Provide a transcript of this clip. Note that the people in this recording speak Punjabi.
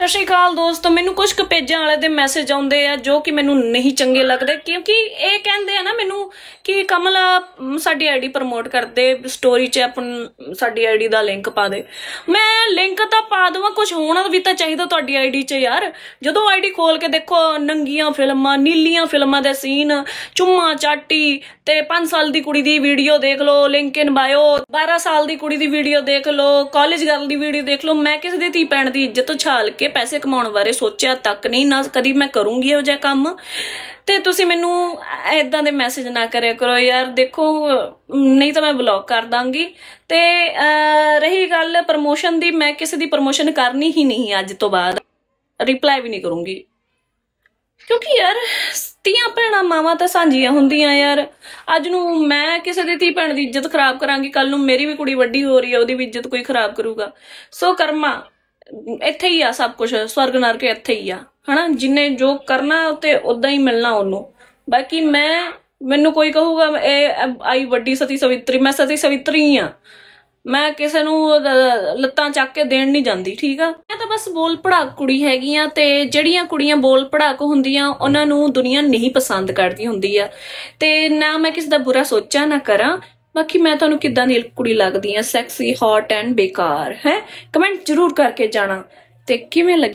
ਸਤਿ ਸ਼੍ਰੀ ਅਕਾਲ ਦੋਸਤੋ ਮੈਨੂੰ ਕੁਝ ਕੁ ਪੇਜਾਂ ਵਾਲੇ ਦੇ ਮੈਸੇਜ ਆਉਂਦੇ ਆ ਜੋ ਕਿ ਮੈਨੂੰ ਨਹੀਂ ਚੰਗੇ ਲੱਗਦੇ ਕਿਉਂਕਿ ਇਹ ਕਹਿੰਦੇ ਆ ਨਾ ਮੈਨੂੰ ਕਿ ਕਮਲ ਸਾਡੀ ਆਈਡੀ ਪ੍ਰਮੋਟ ਕਰਦੇ ਸਟੋਰੀ 'ਚ ਆਪਣ ਸਾਡੀ ਆਈਡੀ ਦਾ ਲਿੰਕ ਪਾ ਦੇ ਮੈਂ ਲਿੰਕ ਤਾਂ ਪਾ ਦਵਾਂ ਕੁਝ ਹੋਣਾ ਵੀ ਤਾਂ ਚਾਹੀਦਾ ਤੁਹਾਡੀ ਆਈਡੀ 'ਚ ਯਾਰ ਜਦੋਂ ਆਈਡੀ ਖੋਲ ਕੇ ਦੇਖੋ ਨੰਗੀਆਂ ਫਿਲਮਾਂ ਨੀਲੀਆਂ ਫਿਲਮਾਂ ਦੇ ਸੀਨ ਚੁੰਮਾ ਚਾਟੀ ਤੇ 5 ਸਾਲ ਦੀ ਕੁੜੀ ਦੀ ਵੀਡੀਓ ਦੇਖ ਲਓ ਲਿੰਕ ਇਨ ਬਾਇਓ 12 ਸਾਲ ਦੀ ਕੁੜੀ ਦੀ ਵੀਡੀਓ ਦੇਖ ਲਓ ਕਾਲਜ ਗਰਲ ਦੀ ਵੀਡੀਓ ਦੇਖ ਲਓ ਮੈਂ ਕਿਸੇ ਦੇ ਧੀ ਪੈਣ ਦੀ ਇੱਜ਼ਤ ਉਛਾਲ ਕੇ ਕਰਕੇ ਪੈਸੇ ਕਮਾਉਣ ਬਾਰੇ ਸੋਚਿਆ ਤੱਕ ਨਹੀਂ ਨਾ ਕਦੀ ਮੈਂ ਕਰੂੰਗੀ ਇਹੋ ਜਿਹਾ ਕੰਮ ਤੇ ਤੁਸੀਂ ਮੈਨੂੰ ਐਦਾਂ ਦੇ ਮੈਸੇਜ ਨਾ ਕਰਿਆ ਕਰੋ ਯਾਰ ਦੇਖੋ ਨਹੀਂ ਤਾਂ ਮੈਂ ਬਲੌਕ ਕਰ ਦਾਂਗੀ ਤੇ ਰਹੀ ਗੱਲ ਪ੍ਰਮੋਸ਼ਨ ਦੀ ਮੈਂ ਕਿਸੇ ਦੀ ਪ੍ਰਮੋਸ਼ਨ ਕਰਨੀ ਹੀ ਨਹੀਂ ਅੱਜ ਤੋਂ ਬਾਅਦ ਰਿਪਲਾਈ ਵੀ ਨਹੀਂ ਕਰੂੰਗੀ ਕਿਉਂਕਿ ਯਾਰ ਤੀਆਂ ਭੈਣਾਂ ਮਾਵਾਂ ਤਾਂ ਸਾਂਝੀਆਂ ਹੁੰਦੀਆਂ ਯਾਰ ਅੱਜ ਨੂੰ ਮੈਂ ਕਿਸੇ ਦੀ ਤੀ ਭੈਣ ਦੀ ਇੱਜ਼ਤ ਖਰਾਬ ਕਰਾਂਗੀ ਕੱਲ ਨੂੰ ਮੇਰੀ ਵੀ ਕੁੜੀ ਵੱਡੀ ਹੋ ਰਹੀ ਹੈ ਉਹਦੀ ਵੀ ਇੱਜ਼ਤ ਕੋਈ ਖਰਾਬ ਕਰੂਗਾ ਸੋ ਕਰਮਾ ਇੱਥੇ ਹੀ ਆ ਸਭ ਕੁਝ ਸਵਰਗ ਨਰਕ ਇੱਥੇ ਹੀ ਆ ਹਨਾ ਜਿੰਨੇ ਜੋ ਕਰਨਾ ਉਤੇ ਉਦਾਂ ਹੀ ਮਿਲਣਾ ਉਹਨੂੰ ਬਾਕੀ ਮੈਂ ਮੈਨੂੰ ਕੋਈ ਕਹੂਗਾ ਇਹ ਆਈ ਵੱਡੀ ਸਤੀ ਸਵਿਤਰੀ ਮੈਂ ਸਤੀ ਸਵਿਤਰੀ ਆ ਮੈਂ ਕਿਸੇ ਨੂੰ ਲੱਤਾਂ ਚੱਕ ਕੇ ਦੇਣ ਨਹੀਂ ਜਾਂਦੀ ਠੀਕ ਆ ਮੈਂ ਤਾਂ ਬਸ ਬੋਲ ਪੜਾਕ ਕੁੜੀ ਹੈਗੀ ਆ ਤੇ ਜਿਹੜੀਆਂ ਕੁੜੀਆਂ ਬੋਲ ਪੜਾਕ ਹੁੰਦੀਆਂ ਉਹਨਾਂ ਨੂੰ ਦੁਨੀਆ ਨਹੀਂ ਪਸੰਦ ਕਰਦੀ ਹੁੰਦੀ ਆ ਤੇ ਨਾ ਮੈਂ ਕਿਸੇ ਦਾ ਬੁਰਾ ਸੋਚਾਂ ਨਾ ਕਰਾਂ ਬਾਕੀ ਮੈਂ ਤੁਹਾਨੂੰ ਕਿੱਦਾਂ ਦੀ ਕੁੜੀ ਲੱਗਦੀ ਆ ਸੈਕਸੀ ਹੌਟ ਐਂਡ ਬੇਕਾਰ ਹੈ ਕਮੈਂਟ ਜ਼ਰੂਰ ਕਰਕੇ ਜਾਣਾ ਤੇ ਕਿਵੇਂ